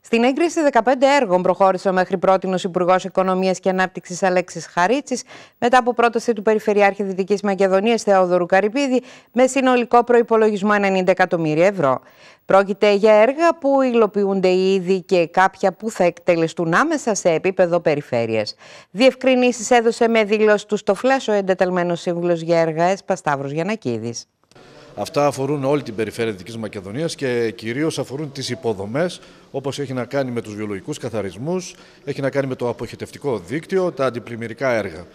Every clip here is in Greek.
Στην έγκριση 15 έργων προχώρησε ο μέχρι ο Υπουργός Οικονομίας και Ανάπτυξης Αλέξης Χαρίτσης, μετά από πρόταση του Περιφερειάρχη Δυτικής Μακεδονίας Θεόδωρου Καρυπίδη, με συνολικό προπολογισμό 90 εκατομμύρια ευρώ. Πρόκειται για έργα που υλοποιούνται ήδη και κάποια που θα εκτελεστούν άμεσα σε επίπεδο περιφέρειας. Διευκρινήσεις έδωσε με δήλωση του στο Φλέσο ο εντεταλμένος σύμβουλος για έργα ΕΣΠΑ Σταύρος Γιανακίδης. Αυτά αφορούν όλη την περιφέρεια Δυτικής Μακεδονίας και κυρίως αφορούν τις υποδομές όπως έχει να κάνει με τους βιολογικούς καθαρισμούς, έχει να κάνει με το αποχετευτικό δίκτυο, τα αντιπλημμυρικά έργα.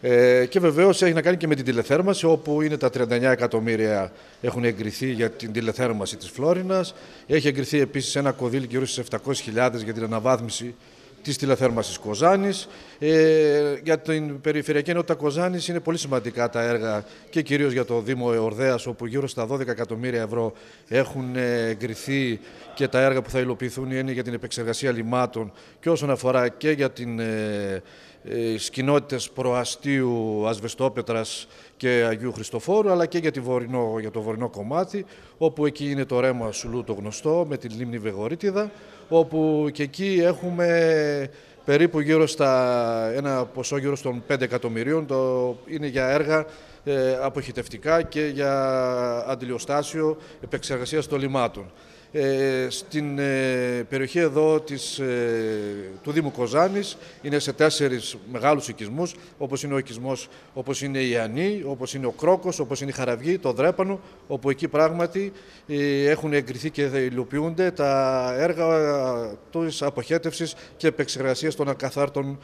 Ε, και βεβαίως έχει να κάνει και με την τηλεθέρμανση όπου είναι τα 39 εκατομμύρια έχουν εγκριθεί για την τηλεθέρμανση της Φλόρινας. Έχει εγκριθεί επίσης ένα κονδύλι γύρω στις 700.000 για την αναβάθμιση της τηλεθέρμασης Κοζάνης. Ε, για την Περιφερειακή Ενότητα Κοζάνης είναι πολύ σημαντικά τα έργα και κυρίως για το Δήμο Εορδέας όπου γύρω στα 12 εκατομμύρια ευρώ έχουν ε, εγκριθεί και τα έργα που θα υλοποιηθούν είναι για την επεξεργασία λιμάτων και όσον αφορά και για την ε, ε, κοινότητες προαστίου Ασβεστόπετρας και Αγίου Χριστοφόρου, αλλά και για, τη βορεινό, για το βορεινό κομμάτι, όπου εκεί είναι το ρέμα Σουλού το γνωστό, με τη λίμνη Βεγορίτιδα, όπου και εκεί έχουμε περίπου γύρω στα ένα ποσό γύρω στον 5 εκατομμυρίων. Το, είναι για έργα ε, αποχητευτικά και για αντιλιοστάσιο επεξεργασίας των Ε, στην ε, περιοχή εδώ της, ε, του Δήμου Κοζάνης είναι σε τέσσερις μεγάλους οικισμούς όπως είναι ο οικισμός, όπως είναι η Ανή, όπως είναι ο Κρόκος, όπως είναι η Χαραυγή, το Δρέπανο όπου εκεί πράγματι έχουν εγκριθεί και υλοποιούνται τα έργα της αποχέτευσης και επεξεργασίας των ακαθάρτων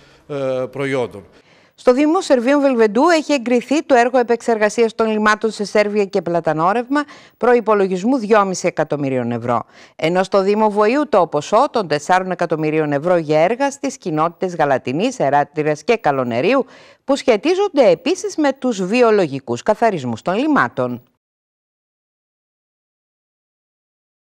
προϊόντων. Στο Δήμο Σερβίων Βελβεντού έχει εγκριθεί το έργο επεξεργασίας των λιμάτων σε Σέρβια και πλατανόρευμα προϋπολογισμού 2,5 εκατομμυρίων ευρώ. Ενώ στο Δήμο Βοηού το ποσό των 4 εκατομμυρίων ευρώ για έργα στις κοινότητες Γαλατινής, Εράτηρας και Καλονερίου που σχετίζονται επίσης με τους βιολογικούς καθαρισμούς των λιμάτων.